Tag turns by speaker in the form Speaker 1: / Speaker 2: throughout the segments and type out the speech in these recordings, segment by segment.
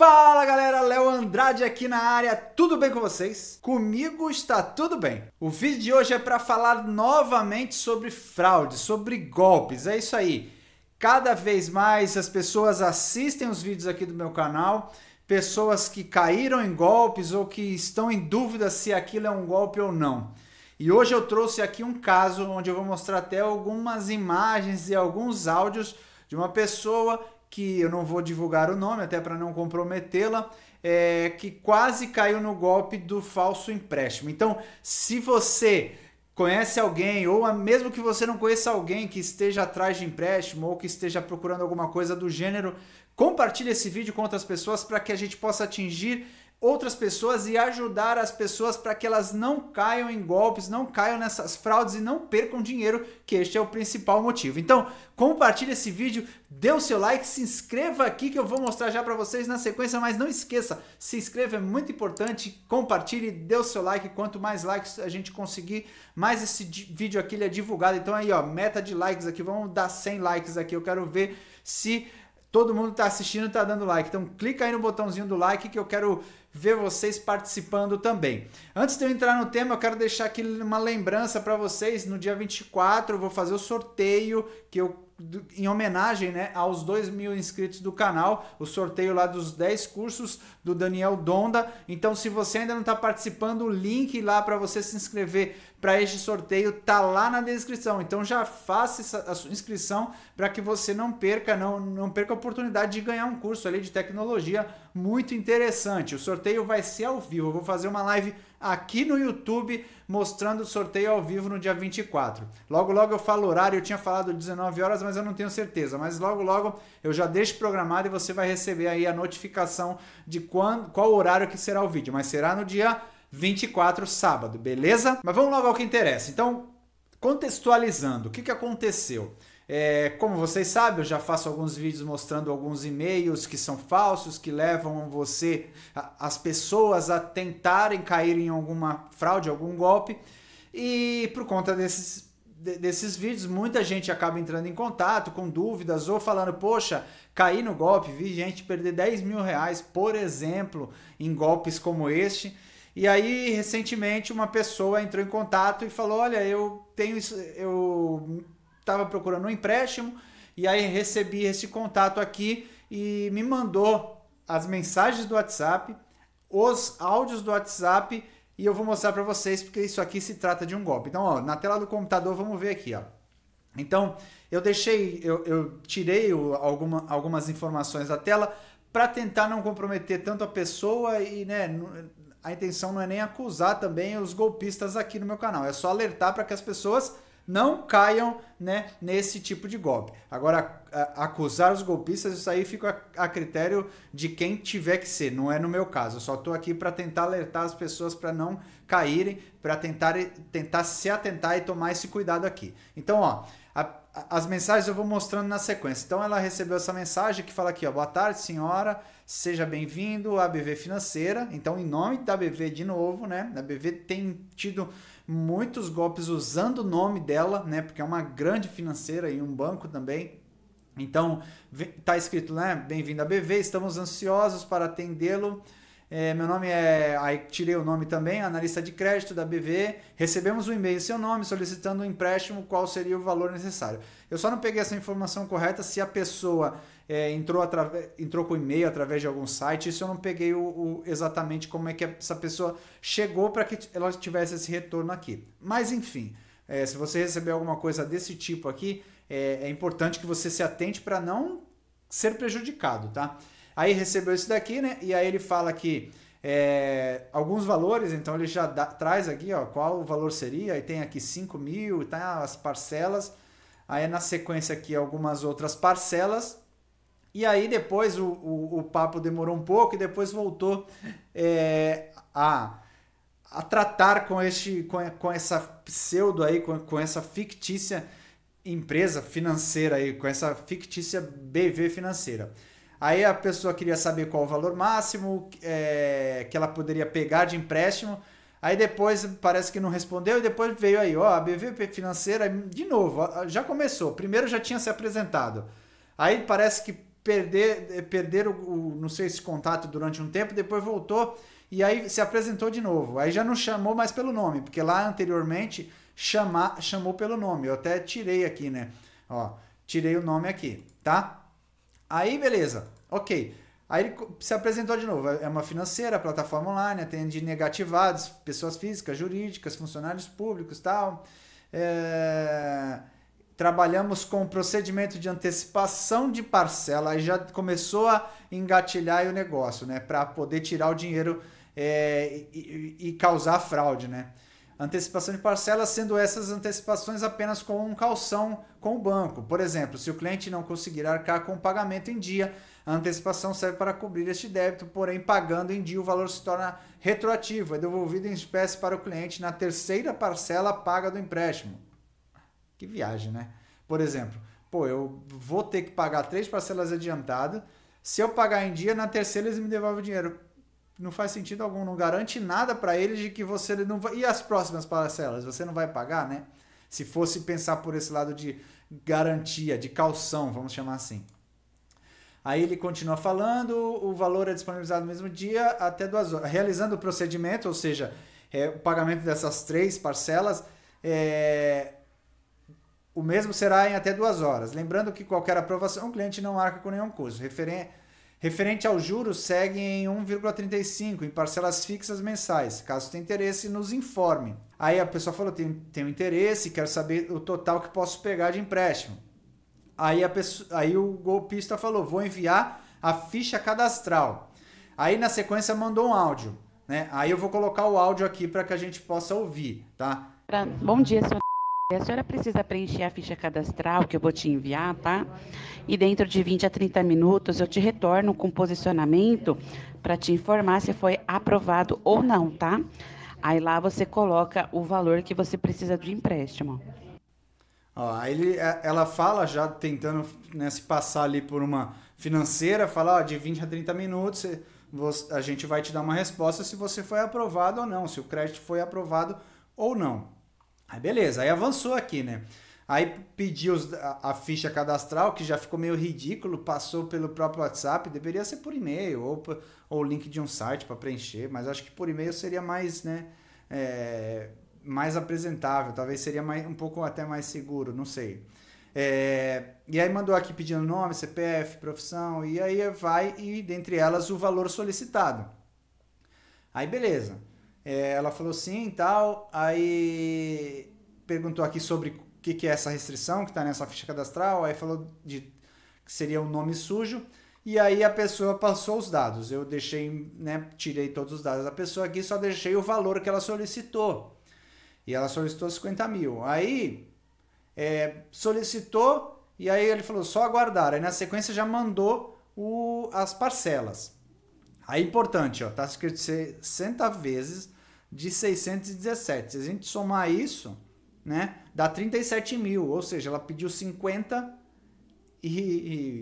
Speaker 1: Fala galera, Léo Andrade aqui na área, tudo bem com vocês? Comigo está tudo bem. O vídeo de hoje é para falar novamente sobre fraude, sobre golpes, é isso aí. Cada vez mais as pessoas assistem os vídeos aqui do meu canal, pessoas que caíram em golpes ou que estão em dúvida se aquilo é um golpe ou não. E hoje eu trouxe aqui um caso onde eu vou mostrar até algumas imagens e alguns áudios de uma pessoa que eu não vou divulgar o nome até para não comprometê-la, é, que quase caiu no golpe do falso empréstimo. Então, se você conhece alguém, ou mesmo que você não conheça alguém que esteja atrás de empréstimo ou que esteja procurando alguma coisa do gênero, compartilhe esse vídeo com outras pessoas para que a gente possa atingir outras pessoas e ajudar as pessoas para que elas não caiam em golpes, não caiam nessas fraudes e não percam dinheiro, que este é o principal motivo. Então, compartilhe esse vídeo, dê o seu like, se inscreva aqui que eu vou mostrar já para vocês na sequência, mas não esqueça, se inscreva é muito importante, compartilhe, dê o seu like, quanto mais likes a gente conseguir, mais esse vídeo aqui ele é divulgado. Então aí, ó, meta de likes aqui, vamos dar 100 likes aqui. Eu quero ver se todo mundo está assistindo, está dando like. Então clica aí no botãozinho do like que eu quero ver vocês participando também. Antes de eu entrar no tema, eu quero deixar aqui uma lembrança para vocês. No dia 24 eu vou fazer o sorteio que eu em homenagem né, aos 2 mil inscritos do canal, o sorteio lá dos 10 cursos do Daniel Donda. Então, se você ainda não está participando, o link lá para você se inscrever para este sorteio tá lá na descrição. Então, já faça a sua inscrição para que você não perca, não, não perca a oportunidade de ganhar um curso ali de tecnologia muito interessante. O sorteio vai ser ao vivo. Eu vou fazer uma live aqui no YouTube, mostrando o sorteio ao vivo no dia 24. Logo, logo eu falo horário, eu tinha falado 19 horas, mas eu não tenho certeza. Mas logo, logo eu já deixo programado e você vai receber aí a notificação de quando, qual horário que será o vídeo. Mas será no dia 24, sábado, beleza? Mas vamos logo ao que interessa. Então, contextualizando, o que, que aconteceu? É, como vocês sabem, eu já faço alguns vídeos mostrando alguns e-mails que são falsos, que levam você, a, as pessoas a tentarem cair em alguma fraude, algum golpe. E por conta desses desses vídeos, muita gente acaba entrando em contato com dúvidas ou falando, poxa, caí no golpe, vi gente perder 10 mil reais, por exemplo, em golpes como este. E aí, recentemente, uma pessoa entrou em contato e falou: Olha, eu tenho isso, eu estava procurando um empréstimo e aí recebi esse contato aqui e me mandou as mensagens do WhatsApp, os áudios do WhatsApp e eu vou mostrar para vocês porque isso aqui se trata de um golpe. Então, ó, na tela do computador vamos ver aqui, ó. Então, eu deixei, eu, eu tirei alguma, algumas informações da tela para tentar não comprometer tanto a pessoa e, né, a intenção não é nem acusar também os golpistas aqui no meu canal, é só alertar para que as pessoas não caiam né, nesse tipo de golpe. Agora, acusar os golpistas, isso aí fica a, critério de quem tiver que ser, não é no meu caso. Eu só estou aqui para tentar alertar as pessoas para não caírem, para tentar, tentar se atentar e tomar esse cuidado aqui. Então, ó, as mensagens eu vou mostrando na sequência. Então ela recebeu essa mensagem que fala aqui, ó, boa tarde, senhora, seja bem-vindo à BV Financeira. Então, em nome da BV de novo, né? A BV tem tido muitos golpes usando o nome dela, né? Porque é uma grande financeira e um banco também. Então, tá escrito, né? Bem-vindo a BV, estamos ansiosos para atendê-lo. É, meu nome é. Aí tirei o nome também, analista de crédito da BV. Recebemos um e-mail em seu nome solicitando um empréstimo, qual seria o valor necessário. Eu só não peguei essa informação correta se a pessoa é, entrou, entrou com e-mail através de algum site. Isso eu não peguei o, o exatamente como é que essa pessoa chegou para que ela tivesse esse retorno aqui. Mas enfim, é, se você receber alguma coisa desse tipo aqui, é, é importante que você se atente para não ser prejudicado, tá? Aí recebeu isso daqui, né? E aí ele fala que é, alguns valores, então ele já dá, traz aqui ó, qual o valor seria, aí tem aqui 5 mil, tá, as parcelas, aí na sequência aqui algumas outras parcelas, e aí depois o, o, o papo demorou um pouco e depois voltou é, a, a tratar com, este, com, com essa pseudo aí, com, com essa fictícia empresa financeira aí, com essa fictícia BV financeira. Aí a pessoa queria saber qual o valor máximo é, que ela poderia pegar de empréstimo. Aí depois parece que não respondeu e depois veio aí, ó, a BV financeira de novo, já começou. Primeiro já tinha se apresentado. Aí parece que perder, perderam o, não sei esse contato durante um tempo, depois voltou e aí se apresentou de novo. Aí já não chamou mais pelo nome, porque lá anteriormente chamar, chamou pelo nome. Eu até tirei aqui, né? Ó, tirei o nome aqui, tá? Aí, beleza. Ok. Aí ele se apresentou de novo. É uma financeira, plataforma online, atende negativados, pessoas físicas, jurídicas, funcionários públicos tal. É... Trabalhamos com procedimento de antecipação de parcela. Aí já começou a engatilhar o negócio, né? Para poder tirar o dinheiro é, e, e causar fraude, né? Antecipação de parcelas, sendo essas antecipações apenas com um calção com o banco. Por exemplo, se o cliente não conseguir arcar com o pagamento em dia, a antecipação serve para cobrir este débito, porém, pagando em dia, o valor se torna retroativo, é devolvido em espécie para o cliente na terceira parcela paga do empréstimo. Que viagem, né? Por exemplo, pô, eu vou ter que pagar três parcelas adiantadas. Se eu pagar em dia, na terceira eles me devolvem o dinheiro não faz sentido algum, não garante nada para eles de que você não vai. E as próximas parcelas? Você não vai pagar, né? Se fosse pensar por esse lado de garantia, de calção, vamos chamar assim. Aí ele continua falando, o valor é disponibilizado no mesmo dia até duas horas. Realizando o procedimento, ou seja, é, o pagamento dessas três parcelas, é, o mesmo será em até duas horas. Lembrando que qualquer aprovação, o cliente não arca com nenhum custo. referente Referente ao juro, segue em 1,35 em parcelas fixas mensais. Caso tenha interesse, nos informe. Aí a pessoa falou: tenho, tenho interesse, quero saber o total que posso pegar de empréstimo. Aí, a pessoa, aí o golpista falou: vou enviar a ficha cadastral. Aí na sequência mandou um áudio. Né? Aí eu vou colocar o áudio aqui para que a gente possa ouvir, tá?
Speaker 2: Bom dia, senhor a senhora precisa preencher a ficha cadastral que eu vou te enviar, tá? E dentro de 20 a 30 minutos eu te retorno com posicionamento para te informar se foi aprovado ou não, tá? Aí lá você coloca o valor que você precisa do empréstimo.
Speaker 1: Ó, aí ele, é, ela fala já tentando né, se passar ali por uma financeira, fala ó, de 20 a 30 minutos você, a gente vai te dar uma resposta se você foi aprovado ou não, se o crédito foi aprovado ou não. Aí beleza, aí avançou aqui, né? Aí pediu a, a ficha cadastral, que já ficou meio ridículo, passou pelo próprio WhatsApp, deveria ser por e-mail ou, ou link de um site para preencher, mas acho que por e-mail seria mais, né? É, mais apresentável, talvez seria mais, um pouco até mais seguro, não sei. É, e aí mandou aqui pedindo nome, CPF, profissão, e aí vai e dentre elas o valor solicitado. Aí beleza. É, ela falou sim e tal. Aí perguntou aqui sobre o que, que é essa restrição que está nessa ficha cadastral. Aí falou de que seria um nome sujo. E aí a pessoa passou os dados. Eu deixei, né? Tirei todos os dados da pessoa aqui, só deixei o valor que ela solicitou. E ela solicitou 50 mil. Aí é, solicitou e aí ele falou só aguardar. Aí na sequência já mandou o, as parcelas. Aí, importante, ó, tá escrito 60 vezes de 617. Se a gente somar isso, né, dá 37 mil, ou seja, ela pediu 50 e,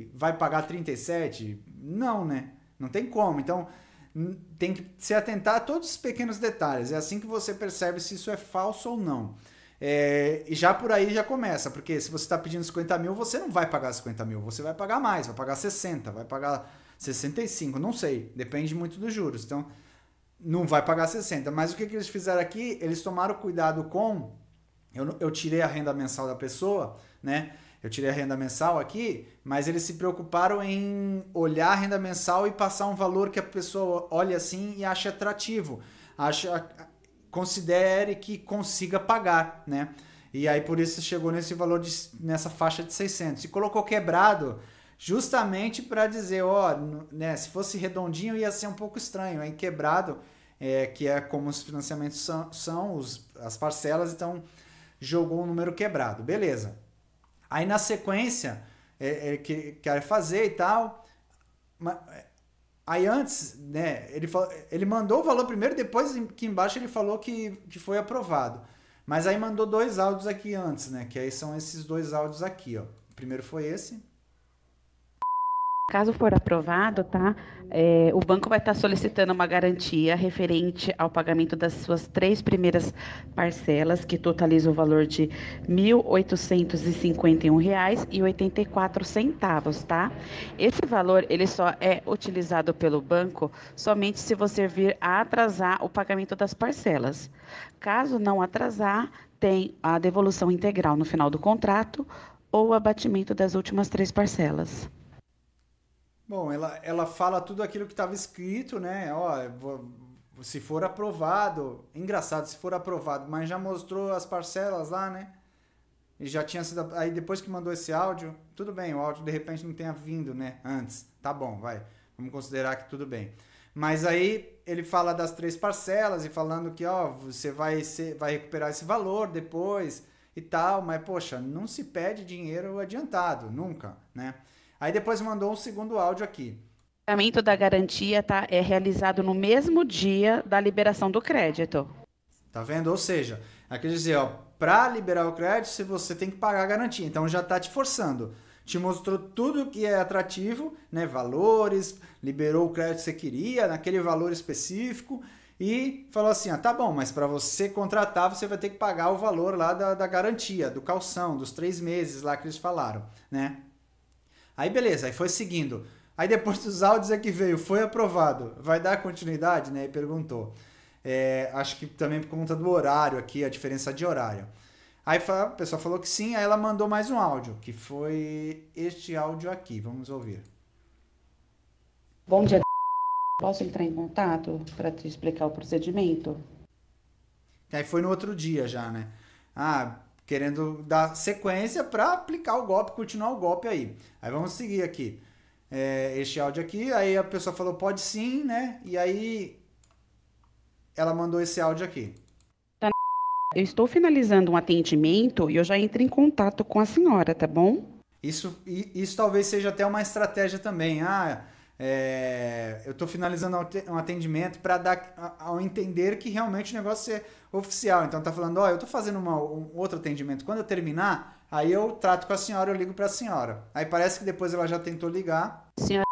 Speaker 1: e vai pagar 37? Não, né? Não tem como. Então, tem que se atentar a todos os pequenos detalhes. É assim que você percebe se isso é falso ou não. É, e já por aí já começa, porque se você está pedindo 50 mil, você não vai pagar 50 mil, você vai pagar mais, vai pagar 60, vai pagar 65, não sei, depende muito dos juros. Então, não vai pagar 60. Mas o que, que eles fizeram aqui? Eles tomaram cuidado com. Eu, eu tirei a renda mensal da pessoa, né? Eu tirei a renda mensal aqui, mas eles se preocuparam em olhar a renda mensal e passar um valor que a pessoa olha assim e acha atrativo, acha, considere que consiga pagar, né? E aí por isso chegou nesse valor de, nessa faixa de 600. Se colocou quebrado, justamente para dizer, ó, né, se fosse redondinho ia ser um pouco estranho, em quebrado, é, que é como os financiamentos são, são os, as parcelas, então jogou um número quebrado, beleza. Aí na sequência, é, é, que quer fazer e tal, mas, é, aí antes, né, ele, falou, ele mandou o valor primeiro, depois que embaixo ele falou que, que foi aprovado. Mas aí mandou dois áudios aqui antes, né? Que aí são esses dois áudios aqui, ó. O primeiro foi esse,
Speaker 2: Caso for aprovado, tá? É, o banco vai estar solicitando uma garantia referente ao pagamento das suas três primeiras parcelas, que totaliza o valor de R$ 1.851,84, tá? Esse valor ele só é utilizado pelo banco somente se você vir a atrasar o pagamento das parcelas. Caso não atrasar, tem a devolução integral no final do contrato ou o abatimento das últimas três parcelas.
Speaker 1: Bom, ela, ela fala tudo aquilo que estava escrito, né? Ó, se for aprovado, engraçado, se for aprovado, mas já mostrou as parcelas lá, né? E já tinha sido. Aí depois que mandou esse áudio, tudo bem, o áudio de repente não tenha vindo, né? Antes. Tá bom, vai. Vamos considerar que tudo bem. Mas aí ele fala das três parcelas e falando que, ó, você vai, ser, vai recuperar esse valor depois e tal, mas poxa, não se pede dinheiro adiantado, nunca, né? Aí depois mandou um segundo áudio aqui.
Speaker 2: O pagamento da garantia tá, é realizado no mesmo dia da liberação do crédito.
Speaker 1: Tá vendo? Ou seja, aqui dizer, assim, ó, para liberar o crédito, você tem que pagar a garantia. Então já tá te forçando. Te mostrou tudo que é atrativo, né? Valores, liberou o crédito que você queria, naquele valor específico, e falou assim: ah, tá bom, mas para você contratar, você vai ter que pagar o valor lá da, da garantia, do calção, dos três meses lá que eles falaram, né? Aí beleza, aí foi seguindo. Aí depois dos áudios é que veio, foi aprovado, vai dar continuidade, né? E perguntou. É, acho que também por conta do horário aqui, a diferença de horário. Aí a pessoa falou que sim, aí ela mandou mais um áudio, que foi este áudio aqui, vamos ouvir. Bom dia, posso entrar em contato para te explicar o procedimento? Aí foi no outro dia já, né? Ah, querendo dar sequência para aplicar o golpe, continuar o golpe aí. Aí vamos seguir aqui. É, este áudio aqui, aí a pessoa falou pode sim, né? E aí ela mandou esse áudio aqui. Tá
Speaker 2: eu estou finalizando um atendimento e eu já entro em contato com a senhora, tá bom?
Speaker 1: Isso, isso talvez seja até uma estratégia também. Ah, é, eu estou finalizando um atendimento para dar ao entender que realmente o negócio é oficial. Então tá falando, ó, oh, eu estou fazendo uma, um outro atendimento. Quando eu terminar, aí eu trato com a senhora, eu ligo para a senhora. Aí parece que depois ela já tentou ligar. Senhora,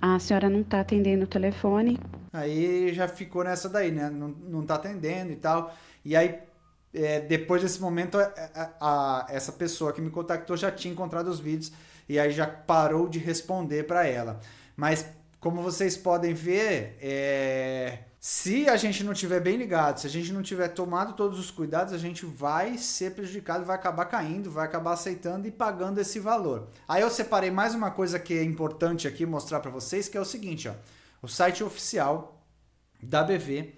Speaker 1: a
Speaker 2: senhora não está atendendo o telefone.
Speaker 1: Aí já ficou nessa daí, né? Não, está tá atendendo e tal. E aí é, depois desse momento, a, é, a, é, a, essa pessoa que me contactou já tinha encontrado os vídeos e aí já parou de responder para ela. Mas como vocês podem ver, é... se a gente não tiver bem ligado, se a gente não tiver tomado todos os cuidados, a gente vai ser prejudicado, vai acabar caindo, vai acabar aceitando e pagando esse valor. Aí eu separei mais uma coisa que é importante aqui mostrar para vocês, que é o seguinte, ó, o site oficial da BV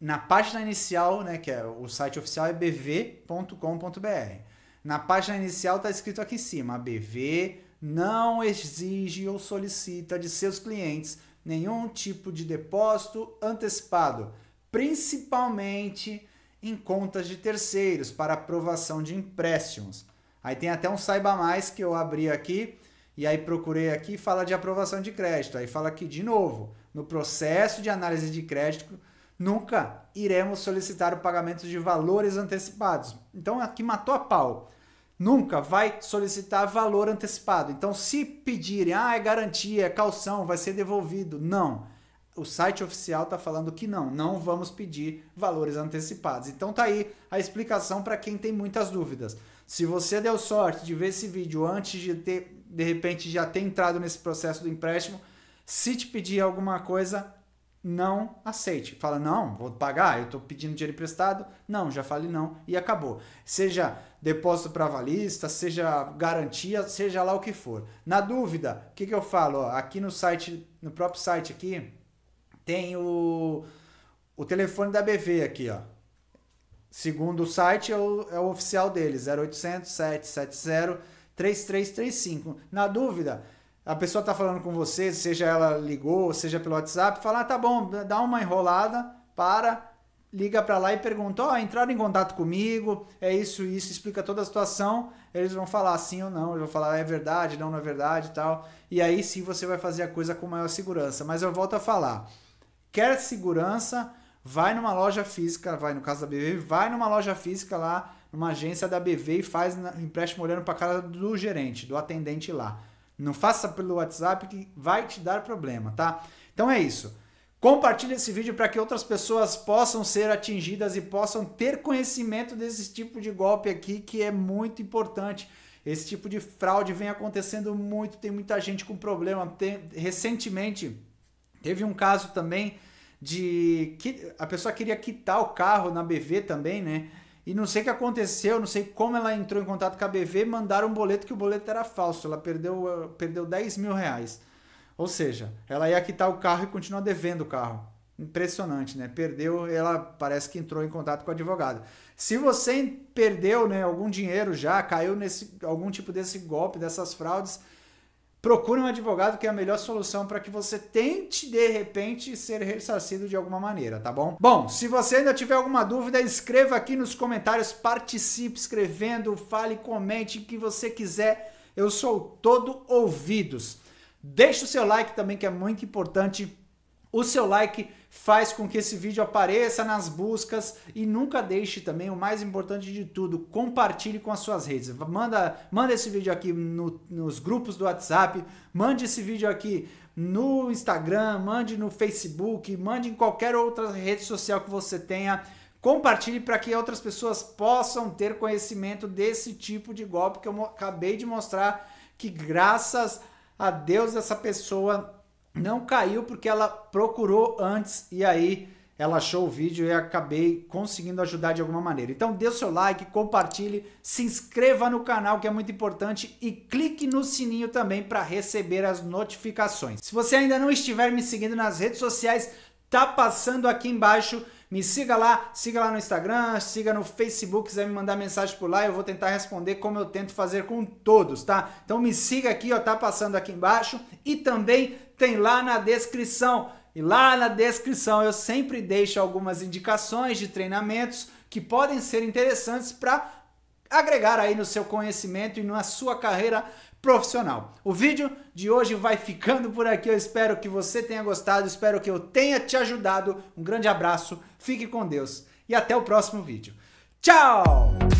Speaker 1: na página inicial, né, que é o site oficial é bv.com.br. Na página inicial está escrito aqui em cima: a BV não exige ou solicita de seus clientes nenhum tipo de depósito antecipado, principalmente em contas de terceiros para aprovação de empréstimos. Aí tem até um saiba mais que eu abri aqui e aí procurei aqui fala de aprovação de crédito. Aí fala aqui de novo, no processo de análise de crédito nunca iremos solicitar o pagamento de valores antecipados. Então aqui matou a pau. Nunca vai solicitar valor antecipado. Então, se pedirem, ah, é garantia, é calção, vai ser devolvido. Não. O site oficial está falando que não, não vamos pedir valores antecipados. Então tá aí a explicação para quem tem muitas dúvidas. Se você deu sorte de ver esse vídeo antes de ter, de repente, já ter entrado nesse processo do empréstimo, se te pedir alguma coisa, não aceite. Fala, não, vou pagar, eu estou pedindo dinheiro emprestado. Não, já falei não e acabou. Seja depósito para valista, seja garantia, seja lá o que for. Na dúvida, o que, que eu falo? Ó, aqui no site, no próprio site aqui, tem o, o telefone da BV aqui, ó. Segundo o site, é o, é o oficial dele, 0800 770 3335. Na dúvida, a pessoa está falando com você, seja ela ligou, seja pelo WhatsApp, fala, ah, tá bom, dá uma enrolada, para, liga para lá e pergunta, ó, oh, entraram em contato comigo, é isso, isso, explica toda a situação, eles vão falar sim ou não, eles vão falar é verdade, não, não é verdade e tal, e aí sim você vai fazer a coisa com maior segurança, mas eu volto a falar, quer segurança, vai numa loja física, vai no caso da BV, vai numa loja física lá, numa agência da BV e faz empréstimo olhando para a cara do gerente, do atendente lá, não faça pelo WhatsApp que vai te dar problema, tá? Então é isso. Compartilhe esse vídeo para que outras pessoas possam ser atingidas e possam ter conhecimento desse tipo de golpe aqui que é muito importante. Esse tipo de fraude vem acontecendo muito, tem muita gente com problema. Tem, recentemente teve um caso também de que a pessoa queria quitar o carro na BV também, né? E não sei o que aconteceu, não sei como ela entrou em contato com a BV, mandaram um boleto que o boleto era falso. Ela perdeu, eh, perdeu 10 mil reais. Ou seja, ela ia quitar o carro e continua devendo o carro. Impressionante, né? Perdeu, ela parece que entrou em contato com o advogado. Se você perdeu né, algum dinheiro já, caiu nesse algum tipo desse golpe, dessas fraudes, procure um advogado que é a melhor solução para que você tente de repente ser ressarcido de alguma maneira, tá bom? Bom, se você ainda tiver alguma dúvida, escreva aqui nos comentários, participe escrevendo, fale, comente o que você quiser. Eu sou todo ouvidos. Deixe o seu like também que é muito importante. O seu like faz com que esse vídeo apareça nas buscas e nunca deixe também, o mais importante de tudo, compartilhe com as suas redes. Manda, manda esse vídeo aqui no, nos grupos do WhatsApp, mande esse vídeo aqui no Instagram, mande no Facebook, mande em qualquer outra rede social que você tenha. Compartilhe para que outras pessoas possam ter conhecimento desse tipo de golpe que eu acabei de mostrar, que graças a Deus essa pessoa não caiu porque ela procurou antes e aí ela achou o vídeo e acabei conseguindo ajudar de alguma maneira. Então dê o seu like, compartilhe, se inscreva no canal que é muito importante e clique no sininho também para receber as notificações. Se você ainda não estiver me seguindo nas redes sociais, tá passando aqui embaixo. Me siga lá, siga lá no Instagram, siga no Facebook, quiser me mandar mensagem por lá, eu vou tentar responder como eu tento fazer com todos, tá? Então me siga aqui, ó, tá passando aqui embaixo e também tem lá na descrição. E lá na descrição eu sempre deixo algumas indicações de treinamentos que podem ser interessantes para agregar aí no seu conhecimento e na sua carreira profissional. O vídeo de hoje vai ficando por aqui. Eu espero que você tenha gostado, espero que eu tenha te ajudado. Um grande abraço, fique com Deus e até o próximo vídeo. Tchau!